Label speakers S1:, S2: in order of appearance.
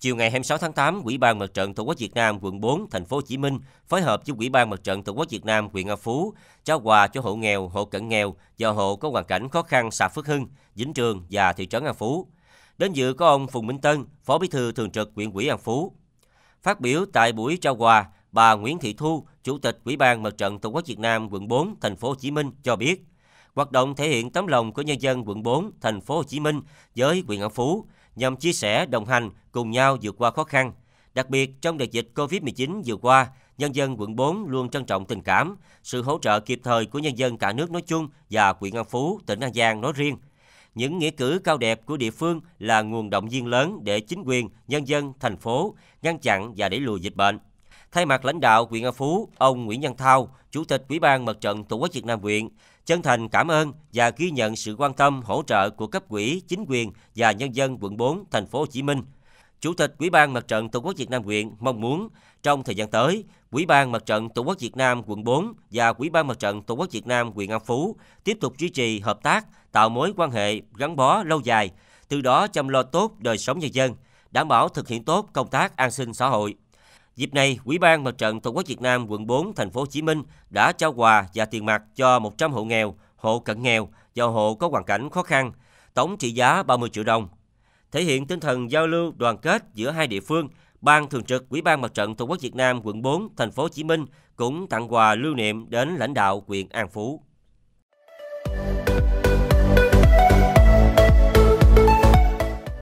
S1: Chiều ngày 26 tháng 8, Ủy ban Mặt trận Tổ quốc Việt Nam quận 4, thành phố Hồ Chí Minh phối hợp với Ủy ban Mặt trận Tổ quốc Việt Nam huyện An Phú trao quà cho hộ nghèo, hộ cận nghèo và hộ có hoàn cảnh khó khăn xã Phước Hưng, Vĩnh Trường và thị trấn An Phú. Đến dự có ông Phùng Minh Tân, Phó Bí thư Thường trực huyện ủy An Phú. Phát biểu tại buổi trao quà, bà Nguyễn Thị Thu, Chủ tịch Ủy ban Mặt trận Tổ quốc Việt Nam quận 4, thành phố Hồ Chí Minh cho biết, hoạt động thể hiện tấm lòng của nhân dân quận 4, thành phố Hồ Chí Minh với huyện An Phú nhằm chia sẻ, đồng hành cùng nhau vượt qua khó khăn. Đặc biệt trong đợt dịch Covid-19 vừa qua, nhân dân quận 4 luôn trân trọng tình cảm, sự hỗ trợ kịp thời của nhân dân cả nước nói chung và huyện An Phú, tỉnh An Giang nói riêng. Những nghĩa cử cao đẹp của địa phương là nguồn động viên lớn để chính quyền, nhân dân, thành phố ngăn chặn và đẩy lùi dịch bệnh. Thay mặt lãnh đạo huyện An Phú, ông Nguyễn Văn Thao, Chủ tịch Ủy ban Mặt trận Tổ quốc Việt Nam huyện, chân thành cảm ơn và ghi nhận sự quan tâm hỗ trợ của cấp quỹ chính quyền và nhân dân quận 4, thành phố Hồ Chí Minh. Chủ tịch Ủy ban Mặt trận Tổ quốc Việt Nam huyện mong muốn trong thời gian tới, Ủy ban Mặt trận Tổ quốc Việt Nam quận 4 và Ủy ban Mặt trận Tổ quốc Việt Nam huyện An Phú tiếp tục duy trì hợp tác, tạo mối quan hệ gắn bó lâu dài, từ đó chăm lo tốt đời sống nhân dân, đảm bảo thực hiện tốt công tác an sinh xã hội. Dịp này, Ủy ban Mặt trận Tổ quốc Việt Nam quận 4 thành phố Hồ Chí Minh đã trao quà và tiền mặt cho 100 hộ nghèo, hộ cận nghèo và hộ có hoàn cảnh khó khăn, tổng trị giá 30 triệu đồng. Thể hiện tinh thần giao lưu đoàn kết giữa hai địa phương, Ban Thường trực Ủy ban Mặt trận Tổ quốc Việt Nam quận 4 thành phố Hồ Chí Minh cũng tặng quà lưu niệm đến lãnh đạo huyện An Phú.